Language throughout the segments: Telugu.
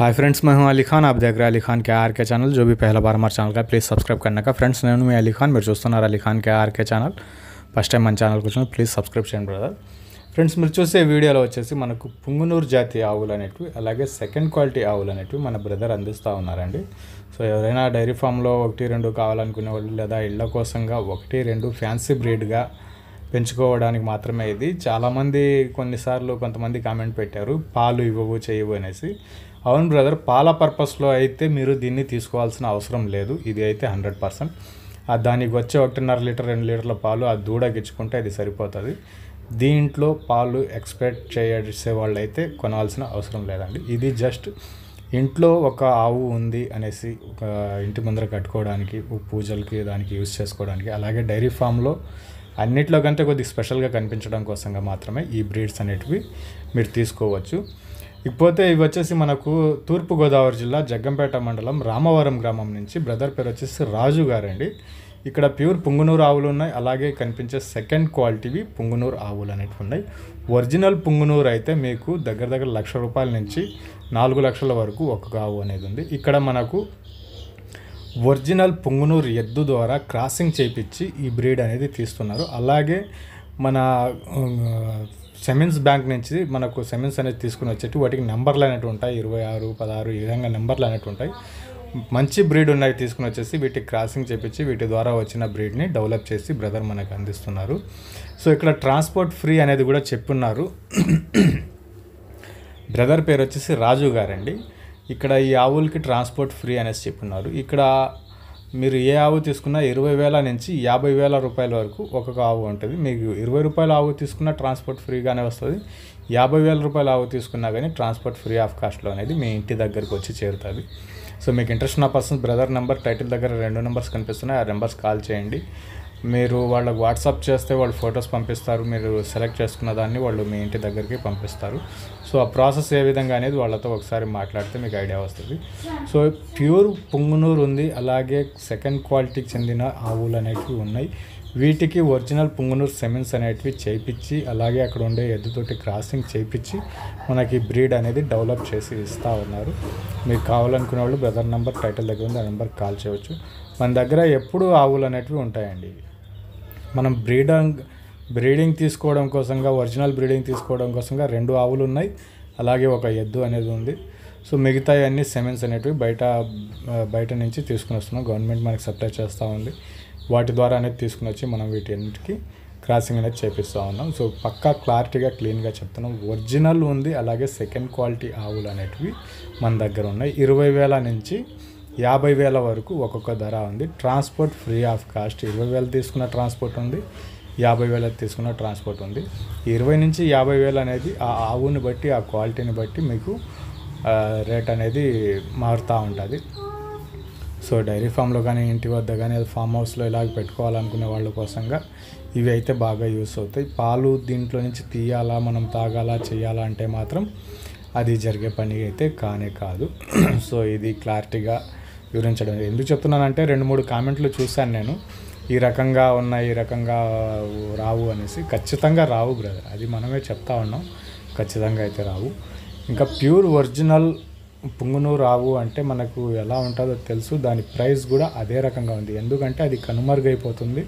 హాయ్ ఫ్రెండ్స్ मैं అలీ ఖాన్ खान దగ్గర देख रहे हैं ఛానల్ खान के आर के चैनल जो भी पहला बार हमारे चैनल నేను మీ అలీ ఖాన్ మీరు చూస్తున్నారు Ali Khan K RK channel first time మన ఛానల్కి వచ్చిన ప్లీజ్ సబ్స్క్రైబ్ చేయండి బ్రదర్ ఫ్రెండ్స్ మీరు చూసే వీడియోలో వచ్చేసి మనకు పుంగునూరు జాతి ఆవులు అనేటివి అలాగే సెకండ్ క్వాలిటీ ఆవులు అనేటివి మన బ్రదర్ అందిస్తూ ఉన్నారండి సో ఎవరైనా డైరీ ఫామ్లో ఒకటి రెండు కావాలనుకునే వాళ్ళు లేదా ఇళ్ల కోసంగా ఒకటి రెండు ఫ్యాన్సీ బ్రీడ్గా పెంచుకోవడానికి మాత్రమే ఇది చాలామంది కొన్నిసార్లు కొంతమంది కామెంట్ పెట్టారు పాలు ఇవ్వవు చేయవు అనేసి అవును బ్రదర్ పాల పర్పస్లో అయితే మీరు దీన్ని తీసుకోవాల్సిన అవసరం లేదు ఇది అయితే హండ్రెడ్ పర్సెంట్ దానికి వచ్చే ఒకటిన్నర లీటర్ రెండు లీటర్ల పాలు ఆ దూడ ఇచ్చుకుంటే అది సరిపోతుంది దీంట్లో పాలు ఎక్స్పెక్ట్ చేసే వాళ్ళు అయితే కొనాల్సిన అవసరం లేదండి ఇది జస్ట్ ఇంట్లో ఒక ఆవు ఉంది అనేసి ఒక ఇంటి ముందర కట్టుకోవడానికి పూజలకి దానికి యూజ్ చేసుకోవడానికి అలాగే డైరీ ఫామ్లో అన్నిట్లో కంటే కొద్దిగా స్పెషల్గా కనిపించడం కోసంగా మాత్రమే ఈ బ్రీడ్స్ అనేటివి మీరు తీసుకోవచ్చు ఇకపోతే ఇవి వచ్చేసి మనకు తూర్పుగోదావరి జిల్లా జగ్గంపేట మండలం రామవరం గ్రామం నుంచి బ్రదర్ పేరు వచ్చేసి రాజు గారండి ఇక్కడ ప్యూర్ పుంగునూరు ఆవులు ఉన్నాయి అలాగే కనిపించే సెకండ్ క్వాలిటీవి పుంగునూరు ఆవులు అనేటివి ఉన్నాయి ఒరిజినల్ పుంగునూరు అయితే మీకు దగ్గర దగ్గర లక్ష రూపాయల నుంచి నాలుగు లక్షల వరకు ఒక ఆవు అనేది ఉంది ఇక్కడ మనకు ఒరిజినల్ పుంగునూరు ఎద్దు ద్వారా క్రాసింగ్ చేపించి ఈ బ్రీడ్ అనేది తీస్తున్నారు అలాగే మన సెమెన్స్ బ్యాంక్ నుంచి మనకు సెమెన్స్ అనేది తీసుకుని వచ్చేటి వాటికి నెంబర్లు అనేవి ఉంటాయి ఇరవై ఆరు పదహారు ఈ విధంగా నెంబర్లు అనేవి ఉంటాయి మంచి బ్రీడ్ ఉన్నాయి తీసుకుని వచ్చేసి వీటి క్రాసింగ్ చేపించి వీటి ద్వారా వచ్చిన బ్రీడ్ని డెవలప్ చేసి బ్రదర్ మనకు అందిస్తున్నారు సో ఇక్కడ ట్రాన్స్పోర్ట్ ఫ్రీ అనేది కూడా చెప్పున్నారు బ్రదర్ పేరు వచ్చేసి రాజు గారండి ఇక్కడ ఈ ఆవులకి ట్రాన్స్పోర్ట్ ఫ్రీ అనేసి చెప్పున్నారు ఇక్కడ మీరు ఏ ఆవు తీసుకున్నా ఇరవై వేల నుంచి యాభై వేల రూపాయల వరకు ఒక్కొక్క ఆవు ఉంటుంది మీకు ఇరవై రూపాయల ఆవు తీసుకున్నా ట్రాన్స్పోర్ట్ ఫ్రీగానే వస్తుంది యాభై వేల రూపాయల ఆవు తీసుకున్నా కానీ ట్రాన్స్పోర్ట్ ఫ్రీ ఆఫ్ కాస్ట్లో అనేది మీ ఇంటి దగ్గరికి వచ్చి చేరుతుంది సో మీకు ఇంట్రెస్ట్ ఉన్న పర్సన్స్ బ్రదర్ నెంబర్ టైటిల్ దగ్గర రెండు నెంబర్స్ కనిపిస్తున్నాయి ఆ నెంబర్స్ కాల్ చేయండి మీరు వాళ్ళకు వాట్సాప్ చేస్తే వాళ్ళు ఫొటోస్ పంపిస్తారు మీరు సెలెక్ట్ చేసుకున్న దాన్ని వాళ్ళు మీ ఇంటి దగ్గరికి పంపిస్తారు సో ఆ ప్రాసెస్ ఏ విధంగా అనేది వాళ్ళతో ఒకసారి మాట్లాడితే మీకు ఐడియా వస్తుంది సో ప్యూర్ పుంగునూరు ఉంది అలాగే సెకండ్ క్వాలిటీకి చెందిన ఆవులు అనేటివి ఉన్నాయి వీటికి ఒరిజినల్ పుంగునూరు సెమెన్స్ అనేటివి చేయించి అలాగే అక్కడ ఉండే ఎద్దుతోటి క్రాసింగ్ చేయించి మనకి బ్రీడ్ అనేది డెవలప్ చేసి ఇస్తూ ఉన్నారు మీకు కావాలనుకునే వాళ్ళు బ్రదర్ నెంబర్ టైటిల్ దగ్గర ఉంది ఆ నెంబర్కి కాల్ చేయవచ్చు మన దగ్గర ఎప్పుడు ఆవులు అనేటివి ఉంటాయండి మనం బ్రీడింగ్ బ్రీడింగ్ తీసుకోవడం కోసంగా ఒరిజినల్ బ్రీడింగ్ తీసుకోవడం కోసంగా రెండు ఆవులు ఉన్నాయి అలాగే ఒక ఎద్దు అనేది ఉంది సో మిగతా అన్ని సెమెన్స్ అనేటివి బయట బయట నుంచి తీసుకుని వస్తున్నాం గవర్నమెంట్ మనకి సప్లై చేస్తూ ఉంది వాటి ద్వారా అనేది తీసుకుని వచ్చి మనం వీటన్నిటికీ క్రాసింగ్ అనేది చేపిస్తూ ఉన్నాం సో పక్కా క్లారిటీగా క్లీన్గా చెప్తున్నాం ఒరిజినల్ ఉంది అలాగే సెకండ్ క్వాలిటీ ఆవులు అనేటివి మన దగ్గర ఉన్నాయి ఇరవై వేల నుంచి యాభై వేల వరకు ఒక్కొక్క ధర ఉంది ట్రాన్స్పోర్ట్ ఫ్రీ ఆఫ్ కాస్ట్ ఇరవై వేలు తీసుకున్న ట్రాన్స్పోర్ట్ ఉంది యాభై వేలకు తీసుకున్న ట్రాన్స్పోర్ట్ ఉంది ఇరవై నుంచి యాభై వేలు అనేది ఆ ఆవుని బట్టి ఆ క్వాలిటీని బట్టి మీకు రేట్ అనేది మారుతూ ఉంటుంది సో డైరీ ఫామ్లో కానీ ఇంటి వద్ద కానీ ఫామ్ హౌస్లో ఇలాగ పెట్టుకోవాలనుకునే వాళ్ళ కోసంగా ఇవి అయితే బాగా యూస్ అవుతాయి పాలు దీంట్లో నుంచి తీయాలా మనం తాగాలా చేయాలా అంటే మాత్రం అది జరిగే పని అయితే కానే కాదు సో ఇది క్లారిటీగా వివరించడం ఎందుకు చెప్తున్నానంటే రెండు మూడు కామెంట్లు చూశాను నేను ఈ రకంగా ఉన్న ఈ రకంగా రావు అనేసి ఖచ్చితంగా రావు బ్రదర్ అది మనమే చెప్తా ఉన్నాం ఖచ్చితంగా అయితే రావు ఇంకా ప్యూర్ ఒరిజినల్ పుంగును రావు అంటే మనకు ఎలా ఉంటుందో తెలుసు దాని ప్రైస్ కూడా అదే రకంగా ఉంది ఎందుకంటే అది కనుమరుగైపోతుంది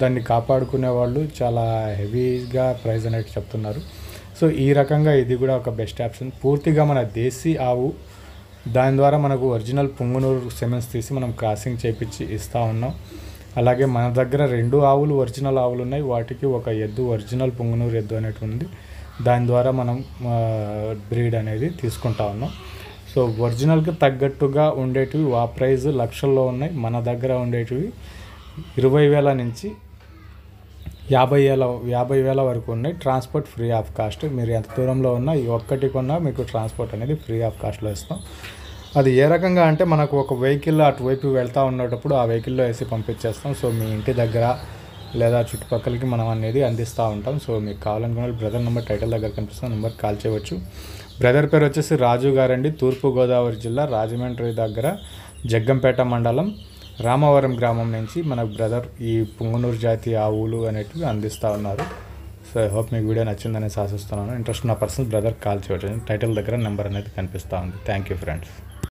దాన్ని కాపాడుకునే వాళ్ళు చాలా హెవీగా ప్రైస్ అనేది చెప్తున్నారు సో ఈ రకంగా ఇది కూడా ఒక బెస్ట్ ఆప్షన్ పూర్తిగా మన దేశీ ఆవు దాని ద్వారా మనకు ఒరిజినల్ పుంగనూరు సిమెంట్స్ తీసి మనం క్రాసింగ్ చేపించి ఇస్తూ ఉన్నాం అలాగే మన దగ్గర రెండు ఆవులు ఒరిజినల్ ఆవులు ఉన్నాయి వాటికి ఒక ఎద్దు ఒరిజినల్ పుంగనూరు ఎద్దు అనేటి ఉంది దాని ద్వారా మనం బ్రీడ్ అనేది తీసుకుంటా ఉన్నాం సో ఒరిజినల్కి తగ్గట్టుగా ఉండేటివి ఆ ప్రైజ్ లక్షల్లో ఉన్నాయి మన దగ్గర ఉండేటివి ఇరవై వేల నుంచి యాభై వేల యాభై వేల వరకు ఉన్నాయి ట్రాన్స్పోర్ట్ ఫ్రీ ఆఫ్ కాస్ట్ మీరు ఎంత దూరంలో ఉన్నా ఈ ఒక్కటి కొన్నా మీకు ట్రాన్స్పోర్ట్ అనేది ఫ్రీ ఆఫ్ కాస్ట్లో ఇస్తాం అది ఏ రకంగా అంటే మనకు ఒక వెహికల్ అటువైపు వెళ్తూ ఉండేటప్పుడు ఆ వెహికల్లో వేసి పంపించేస్తాం సో మీ ఇంటి దగ్గర లేదా చుట్టుపక్కలకి మనం అనేది అందిస్తూ ఉంటాం సో మీకు కావాలనుకున్న బ్రదర్ నెంబర్ టైటిల్ దగ్గర కనిపిస్తున్న నెంబర్ కాల్ చేయవచ్చు బ్రదర్ పేరు వచ్చేసి రాజు గారండి తూర్పుగోదావరి జిల్లా రాజమండ్రి దగ్గర జగ్గంపేట మండలం రామవరం గ్రామం నుంచి మన బ్రదర్ ఈ పుంగనూరు జాతి ఆవులు అనేటివి అందిస్తూ ఉన్నారు సో ఐ హోప్ మీకు వీడియో నచ్చిందని ఆశిస్తున్నాను ఇంట్రెస్ట్ ఉన్న పర్సన్ బ్రదర్ కాల్ చేయవచ్చు టైటిల్ దగ్గర నెంబర్ అనేది కనిపిస్తూ ఉంది థ్యాంక్ యూ ఫ్రెండ్స్